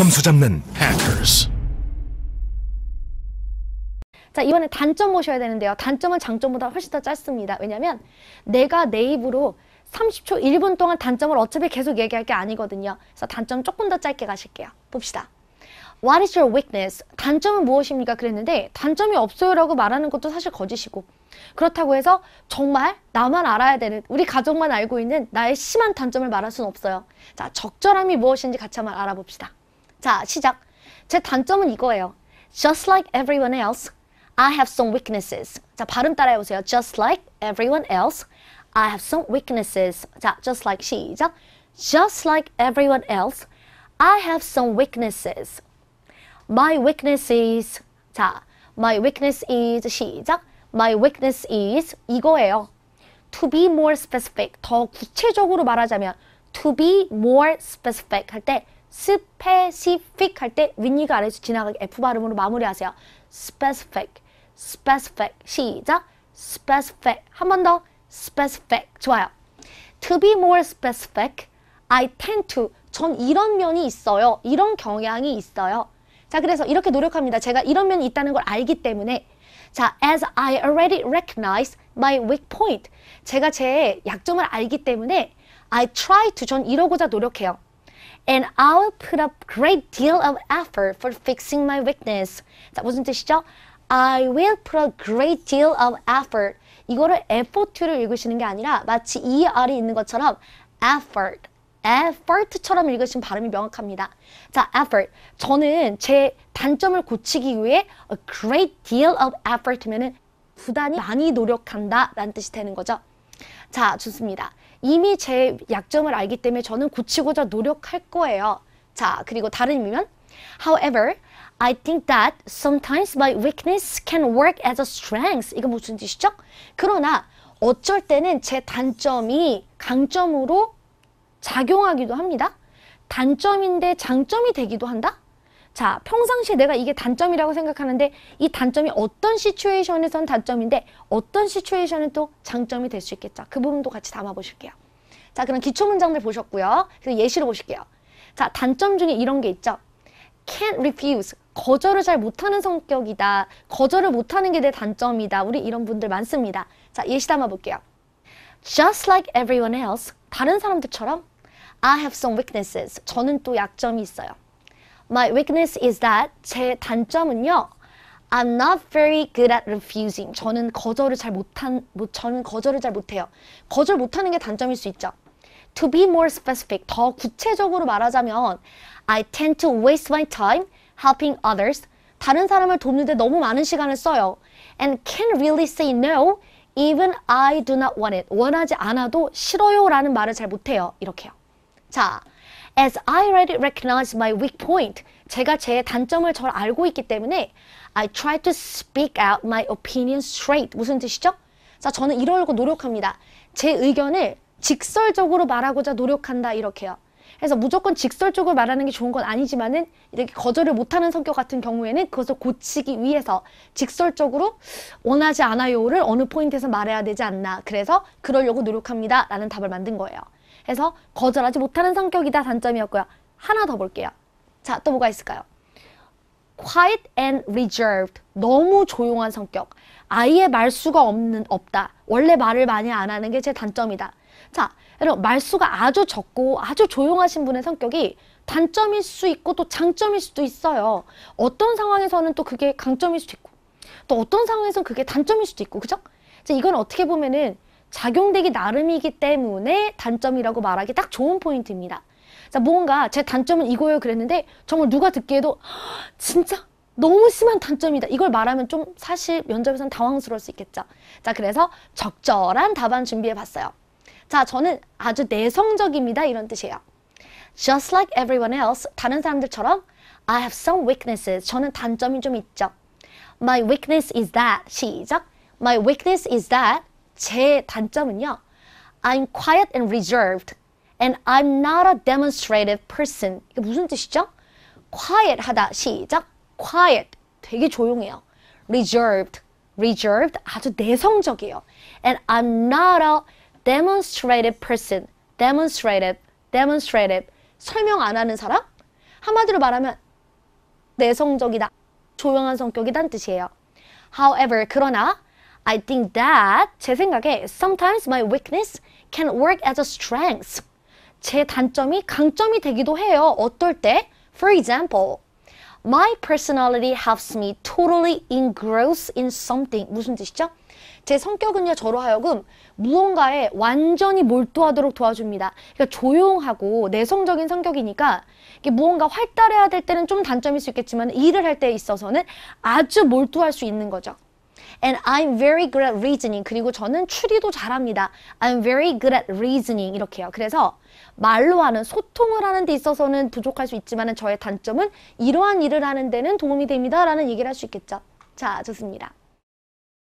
점수 잡는 h a c 자, 이번에 단점 보셔야 되는데요. 단점은 장점보다 훨씬 더 짧습니다. 왜냐면 내가 내 입으로 30초 1분 동안 단점을 어차피 계속 얘기할 게 아니거든요. 그래서 단점 조금 더 짧게 가실게요. 봅시다. What is your weakness? 단점은 무엇입니까? 그랬는데 단점이 없어요라고 말하는 것도 사실 거짓이고 그렇다고 해서 정말 나만 알아야 되는 우리 가족만 알고 있는 나의 심한 단점을 말할 수는 없어요. 자 적절함이 무엇인지 같이 한번 알아봅시다. 자, 시작. 제 단점은 이거예요. Just like everyone else, I have some weaknesses. 자, 발음 따라해보세요. Just like everyone else, I have some weaknesses. 자, just like 시작. Just like everyone else, I have some weaknesses. My weakness is 자, my weakness is 시작. My weakness is 이거예요. To be more specific, 더 구체적으로 말하자면 to be more specific 할때 specific 할때 윗니가 아래에서 지나가게 F 발음으로 마무리하세요. specific, specific 시작 specific 한 번더 specific 좋아요. To be more specific, I tend to 전 이런 면이 있어요. 이런 경향이 있어요. 자 그래서 이렇게 노력합니다. 제가 이런 면이 있다는 걸 알기 때문에 자, as I already recognize my weak point. 제가 제 약점을 알기 때문에 I try to 전 이러고자 노력해요. And I'll w i put up great deal of effort for fixing my weakness. 자, 무슨 뜻이죠? I will put a great deal of effort. 이거를 effort로 읽으시는 게 아니라 마치 er이 있는 것처럼 effort, effort처럼 읽으시면 발음이 명확합니다. 자, effort. 저는 제 단점을 고치기 위해 a great deal of effort면은 부단히 많이 노력한다 라는 뜻이 되는 거죠. 자, 좋습니다. 이미 제 약점을 알기 때문에 저는 고치고자 노력할 거예요. 자, 그리고 다른 의미면 However, I think that sometimes my weakness can work as a strength. 이거 무슨 뜻이죠? 그러나 어쩔 때는 제 단점이 강점으로 작용하기도 합니다. 단점인데 장점이 되기도 한다? 자, 평상시에 내가 이게 단점이라고 생각하는데 이 단점이 어떤 시츄에이션에선 단점인데 어떤 시츄에이션은 또 장점이 될 수 있겠죠. 그 부분도 같이 담아보실게요. 자, 그럼 기초 문장들 보셨고요. 그래서 예시로 보실게요. 자, 단점 중에 이런 게 있죠. can't refuse. 거절을 잘 못하는 성격이다. 거절을 못하는 게 내 단점이다. 우리 이런 분들 많습니다. 자, 예시 담아볼게요. Just like everyone else, 다른 사람들처럼 I have some weaknesses. 저는 또 약점이 있어요. My weakness is that 제 단점은요. I'm not very good at refusing. 저는 거절을 잘 못한, 못, 저는 거절을 잘 못해요. 거절 못하는 게 단점일 수 있죠. To be more specific, 더 구체적으로 말하자면 I tend to waste my time helping others. 다른 사람을 돕는데 너무 많은 시간을 써요. And can really say no even I do not want it. 원하지 않아도 싫어요 라는 말을 잘 못해요. 이렇게요. 자, As I already recognize my weak point, 제가 제 단점을 잘 알고 있기 때문에 I try to speak out my opinion straight. 무슨 뜻이죠? 자, 저는 이러려고 노력합니다. 제 의견을 직설적으로 말하고자 노력한다 이렇게요. 그래서 무조건 직설적으로 말하는 게 좋은 건 아니지만은 이렇게 거절을 못하는 성격 같은 경우에는 그것을 고치기 위해서 직설적으로 원하지 않아요를 어느 포인트에서 말해야 되지 않나. 그래서 그러려고 노력합니다. 라는 답을 만든 거예요. 그래서 거절하지 못하는 성격이다 단점이었고요. 하나 더 볼게요. 자, 또 뭐가 있을까요? quiet and reserved. 너무 조용한 성격. 아예 말수가 없는 없다. 원래 말을 많이 안 하는 게 제 단점이다. 자, 여러분 말수가 아주 적고 아주 조용하신 분의 성격이 단점일 수 있고 또 장점일 수도 있어요. 어떤 상황에서는 또 그게 강점일 수도 있고 또 어떤 상황에서는 그게 단점일 수도 있고 그죠? 자, 이건 어떻게 보면은 작용되기 나름이기 때문에 단점이라고 말하기 딱 좋은 포인트입니다. 자, 뭔가 제 단점은 이거예요 그랬는데 정말 누가 듣기에도 진짜 너무 심한 단점이다. 이걸 말하면 좀 사실 면접에서는 당황스러울 수 있겠죠. 자, 그래서 적절한 답안 준비해 봤어요. 자, 저는 아주 내성적입니다. 이런 뜻이에요. Just like everyone else, 다른 사람들처럼 I have some weaknesses. 저는 단점이 좀 있죠. My weakness is that. 시작. My weakness is that. 제 단점은요. I'm quiet and reserved. And I'm not a demonstrative person. 이게 무슨 뜻이죠? quiet 하다. 시작. quiet. 되게 조용해요. reserved. reserved. 아주 내성적이에요. And I'm not a demonstrative person, demonstrative, demonstrative. 설명 안 하는 사람? 한마디로 말하면 내성적이다, 조용한 성격이란 뜻이에요. However, 그러나 I think that 제 생각에 sometimes my weakness can work as a strength. 제 단점이 강점이 되기도 해요. 어떨 때? For example, my personality helps me totally engross in something. 무슨 뜻이죠? 제 성격은요 저로 하여금 무언가에 완전히 몰두하도록 도와줍니다. 그러니까 조용하고 내성적인 성격이니까 이게 무언가 활달해야 될 때는 좀 단점일 수 있겠지만 일을 할때에 있어서는 아주 몰두할 수 있는 거죠. And I'm very good at reasoning. 그리고 저는 추리도 잘합니다. I'm very good at reasoning. 이렇게요. 그래서 말로 하는 소통을 하는 데 있어서는 부족할 수 있지만 저의 단점은 이러한 일을 하는 데는 도움이 됩니다. 라는 얘기를 할 수 있겠죠. 자, 좋습니다.